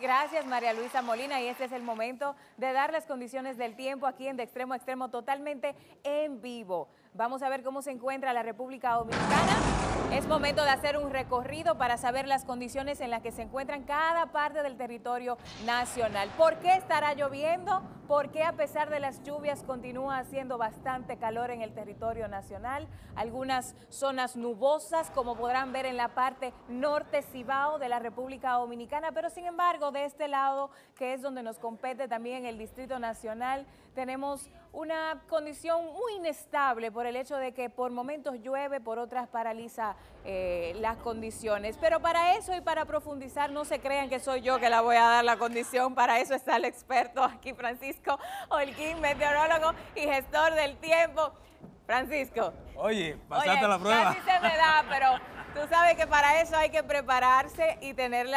Gracias María Luisa Molina y este es el momento de dar las condiciones del tiempo aquí en De Extremo a Extremo totalmente en vivo. Vamos a ver cómo se encuentra la República Dominicana. Es momento de hacer un recorrido para saber las condiciones en las que se encuentran cada parte del territorio nacional. ¿Por qué estará lloviendo? ¿Por qué a pesar de las lluvias continúa haciendo bastante calor en el territorio nacional? Algunas zonas nubosas, como podrán ver en la parte norte Cibao de la República Dominicana, pero sin embargo de este lado, que es donde nos compete también el Distrito Nacional, tenemos una condición muy inestable por el hecho de que por momentos llueve, por otras paraliza eh, las condiciones. Pero para eso y para profundizar, no se crean que soy yo que la voy a dar la condición, para eso está el experto aquí, Francisco Holguín, meteorólogo y gestor del tiempo. Francisco. Oye, pasaste la prueba. Casi se me da, pero tú sabes que para eso hay que prepararse y tener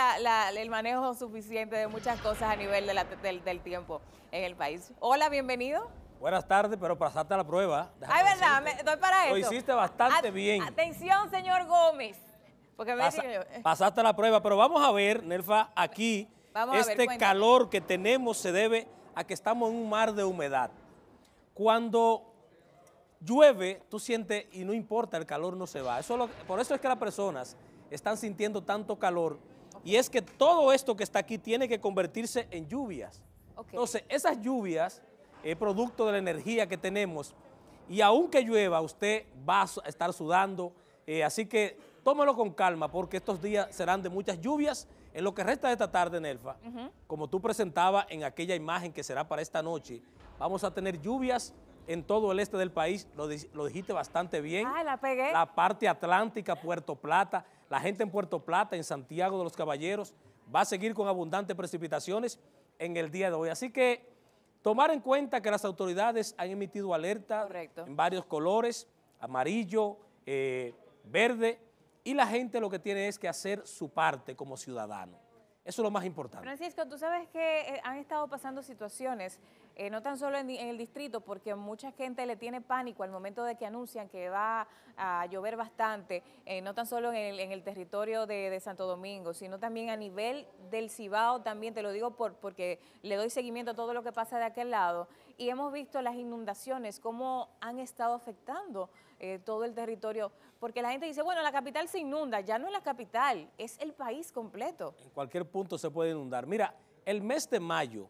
el manejo suficiente de muchas cosas a nivel de del tiempo en el país. Hola, bienvenido. Buenas tardes, pero pasaste la prueba. Ay, verdad, me, doy para eso. Lo hiciste bastante bien. Atención, señor Gómez. Porque me eh. Pasaste la prueba, pero vamos a ver, Nelfa, aquí este calor que tenemos se debe a que estamos en un mar de humedad. Cuando llueve, tú sientes, y no importa, el calor no se va. Eso por eso es que las personas están sintiendo tanto calor. Y es que todo esto que está aquí tiene que convertirse en lluvias. Entonces, esas lluvias es producto de la energía que tenemos. Y aunque llueva, usted va a estar sudando. Eh, así que tómelo con calma porque estos días serán de muchas lluvias. En lo que resta de esta tarde, Nelfa, como tú presentabas en aquella imagen que será para esta noche, vamos a tener lluvias en todo el este del país, lo, lo dijiste bastante bien. Ah, la pegué. La parte atlántica, Puerto Plata, la gente en Puerto Plata, en Santiago de los Caballeros, va a seguir con abundantes precipitaciones en el día de hoy. Así que Tomar en cuenta que las autoridades han emitido alerta en varios colores, amarillo, eh, verde, y la gente lo que tiene es que hacer su parte como ciudadano. Eso es lo más importante. Francisco, tú sabes que eh, han estado pasando situaciones, eh, no tan solo en, el distrito, porque mucha gente le tiene pánico al momento de que anuncian que va a llover bastante, eh, no tan solo en el, territorio de, Santo Domingo, sino también a nivel del Cibao, también te lo digo por, porque le doy seguimiento a todo lo que pasa de aquel lado, y hemos visto las inundaciones, cómo han estado afectando todo el territorio porque la gente dice, bueno, la capital se inunda, ya no es la capital, es el país completo. En cualquier punto se puede inundar. Mira, el mes de mayo,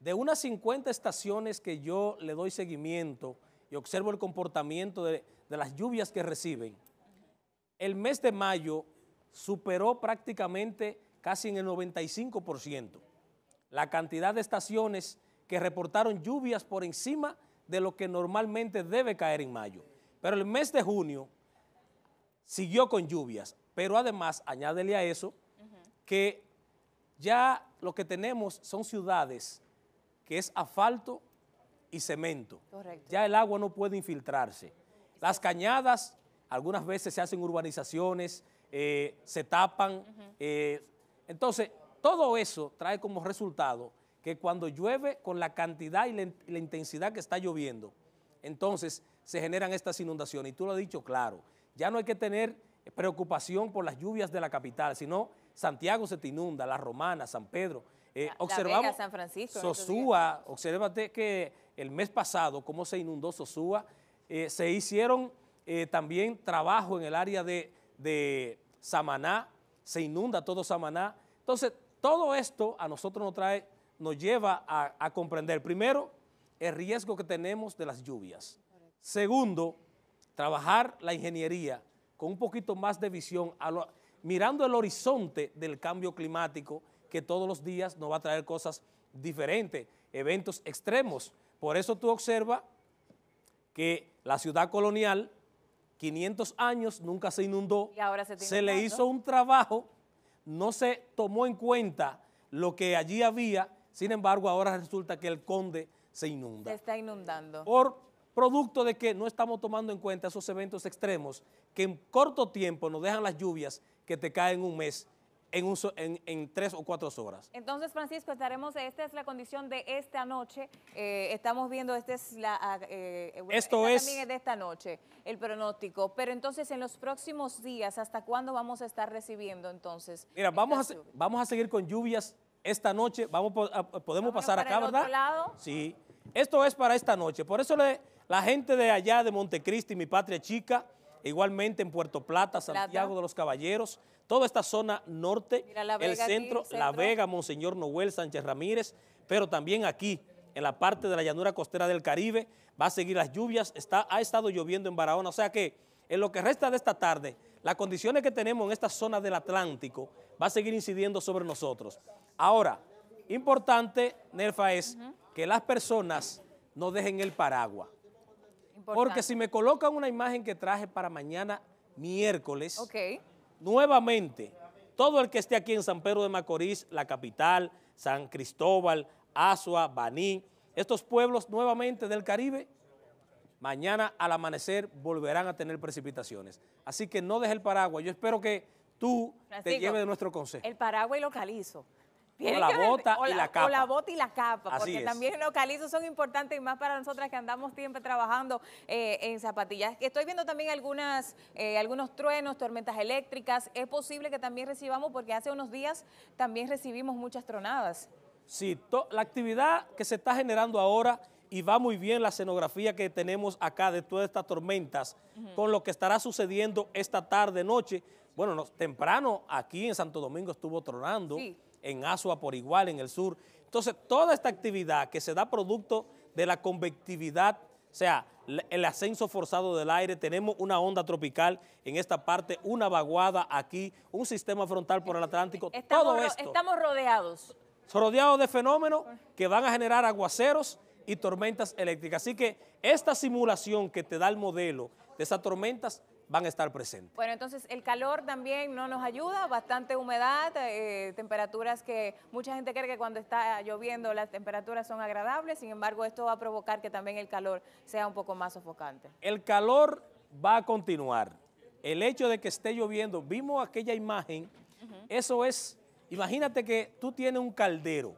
de unas 50 estaciones que yo le doy seguimiento y observo el comportamiento de, las lluvias que reciben, el mes de mayo superó prácticamente casi en el 95% la cantidad de estaciones que reportaron lluvias por encima de lo que normalmente debe caer en mayo. Pero el mes de junio siguió con lluvias, pero además, añádele a eso, que ya lo que tenemos son ciudades que es asfalto y cemento. Ya el agua no puede infiltrarse. Las cañadas, algunas veces se hacen urbanizaciones, eh, se tapan. Eh, entonces, todo eso trae como resultado que cuando llueve con la cantidad y la intensidad que está lloviendo, entonces se generan estas inundaciones. Y tú lo has dicho claro. Ya no hay que tener preocupación por las lluvias de la capital, sino Santiago se te inunda, La Romana, San Pedro. Eh, observamos San Francisco. Sosúa, observate que el mes pasado cómo se inundó Sosúa. Eh, se hicieron eh, también trabajo en el área de, Samaná, se inunda todo Samaná. Entonces, todo esto a nosotros nos trae, nos lleva a, a comprender, primero, el riesgo que tenemos de las lluvias. Segundo, trabajar la ingeniería con un poquito más de visión, mirando el horizonte del cambio climático que todos los días nos va a traer cosas diferentes, eventos extremos. Por eso tú observas que la ciudad colonial, 500 años, nunca se inundó. se, se le hizo un trabajo, no se tomó en cuenta lo que allí había, sin embargo ahora resulta que el conde se inunda. Se está inundando. Por producto de que no estamos tomando en cuenta esos eventos extremos que en corto tiempo nos dejan las lluvias que te caen un mes. En, tres o cuatro horas. Entonces, Francisco, estaremos, esta es la condición de esta noche. Eh, estamos viendo, esta es la... Ah, eh, Esto es... También es de esta noche, el pronóstico. Pero entonces, en los próximos días, ¿hasta cuándo vamos a estar recibiendo entonces? Mira, vamos a, vamos a seguir con lluvias esta noche. Vamos ah, podemos pasar acá, ¿verdad? Lado. Sí. Esto es para esta noche. Por eso le la gente de allá, de Montecristi, mi patria chica, igualmente en Puerto Plata, Santiago de los Caballeros, toda esta zona norte, el, centro, La Vega, Monseñor Noel Sánchez Ramírez, pero también aquí, en la parte de la llanura costera del Caribe, va a seguir las lluvias, está, ha estado lloviendo en Barahona, o sea que en lo que resta de esta tarde, las condiciones que tenemos en esta zona del Atlántico va a seguir incidiendo sobre nosotros. Ahora, importante, Nerfa, es que las personas no dejen el paraguas. Porque si me colocan una imagen que traje para mañana miércoles, nuevamente, todo el que esté aquí en San Pedro de Macorís, la capital, San Cristóbal, Asua, Baní, estos pueblos nuevamente del Caribe, mañana al amanecer volverán a tener precipitaciones. Así que no deje el paraguas. Yo espero que tú te lleves de nuestro consejo. El paraguas y localizo o la bota y la, capa. O la bota y la capa, porque también los calizos son importantes y más para nosotras que andamos siempre trabajando eh, en zapatillas. Estoy viendo también algunas, eh, algunos truenos, tormentas eléctricas. Es posible que también recibamos, porque hace unos días también recibimos muchas tronadas. Sí, la actividad que se está generando ahora y va muy bien la escenografía que tenemos acá de todas estas tormentas con lo que estará sucediendo esta tarde, noche. Bueno, temprano aquí en Santo Domingo estuvo tronando. Sí en Asua por igual, en el sur. Entonces, toda esta actividad que se da producto de la convectividad, o sea, el ascenso forzado del aire, tenemos una onda tropical en esta parte, una vaguada aquí, un sistema frontal por el Atlántico, estamos, todo esto. Estamos rodeados. Rodeados de fenómenos que van a generar aguaceros y tormentas eléctricas. Así que esta simulación que te da el modelo de esas tormentas van a estar presentes. Bueno, entonces el calor también no nos ayuda, bastante humedad, eh, temperaturas que mucha gente cree que cuando está lloviendo las temperaturas son agradables, sin embargo esto va a provocar que también el calor sea un poco más sofocante. El calor va a continuar. El hecho de que esté lloviendo, vimos aquella imagen, eso es, imagínate que tú tienes un caldero,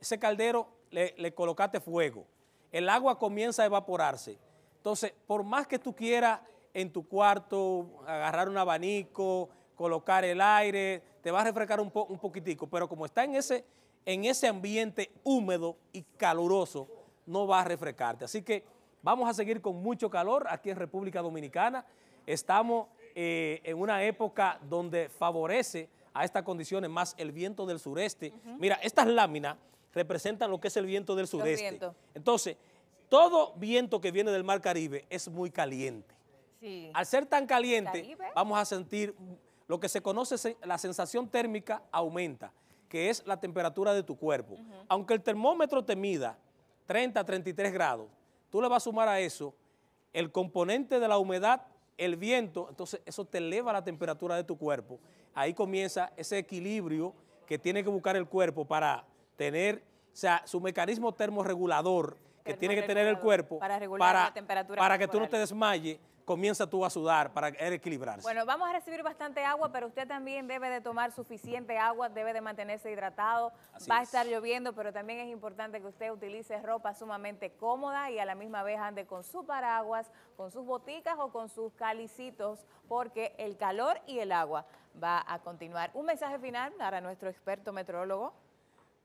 ese caldero le, le colocaste fuego, el agua comienza a evaporarse. Entonces, por más que tú quieras en tu cuarto, agarrar un abanico, colocar el aire, te va a refrescar un, poquitico, pero como está en ese, en ese ambiente húmedo y caluroso, no va a refrescarte. Así que vamos a seguir con mucho calor aquí en República Dominicana. Estamos eh, en una época donde favorece a estas condiciones más el viento del sureste. Mira, estas láminas representan lo que es el viento del sureste. Entonces, todo viento que viene del Mar Caribe es muy caliente. Al ser tan caliente, vamos a sentir lo que se conoce, la sensación térmica aumenta, que es la temperatura de tu cuerpo. Aunque el termómetro te mida 30, 33 grados, tú le vas a sumar a eso el componente de la humedad, el viento, entonces eso te eleva la temperatura de tu cuerpo. Ahí comienza ese equilibrio que tiene que buscar el cuerpo para tener, sea, su mecanismo termorregulador que tiene que tener el cuerpo para, regular la temperatura para que tú no te desmayes, comienza tú a sudar para equilibrarse. Bueno, vamos a recibir bastante agua, pero usted también debe de tomar suficiente agua, debe de mantenerse hidratado, va a estar lloviendo, pero también es importante que usted utilice ropa sumamente cómoda y a la misma vez ande con su paraguas, con sus boticas o con sus calicitos, porque el calor y el agua va a continuar. Un mensaje final para nuestro experto meteorólogo.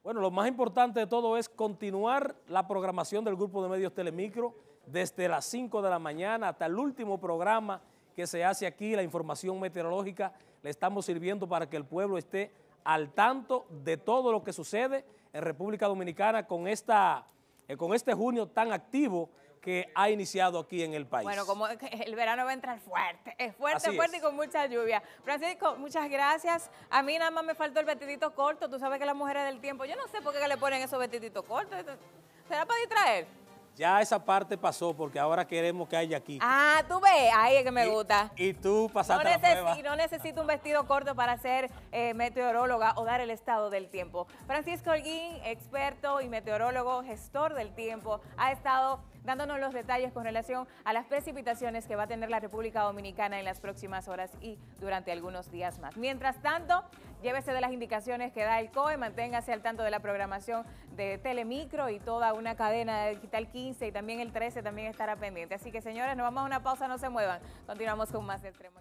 Bueno, lo más importante de todo es continuar la programación del Grupo de Medios Telemicro desde las 5 de la mañana hasta el último programa que se hace aquí, la información meteorológica, le estamos sirviendo para que el pueblo esté al tanto de todo lo que sucede en República Dominicana con, esta, eh, con este junio tan activo que ha iniciado aquí en el país. Bueno, como el verano va a entrar fuerte, es fuerte, fuerte y con mucha lluvia. Francisco, muchas gracias. A mí nada más me faltó el vestidito corto, tú sabes que las mujeres del tiempo, yo no sé por qué le ponen esos vestiditos cortos, ¿será para distraer? Ya esa parte pasó porque ahora queremos que haya aquí. Ah, tú ves, ahí es que me gusta. Y tú pasaste no la Y no necesito un vestido corto para ser eh, meteoróloga o dar el estado del tiempo. Francisco Holguín, experto y meteorólogo, gestor del tiempo, ha estado dándonos los detalles con relación a las precipitaciones que va a tener la República Dominicana en las próximas horas y durante algunos días más. Mientras tanto, llévese de las indicaciones que da el COE, manténgase al tanto de la programación de Telemicro y toda una cadena de Digital 15 y también el 13 también estará pendiente. Así que señores, nos vamos a una pausa, no se muevan. Continuamos con más de Extremo.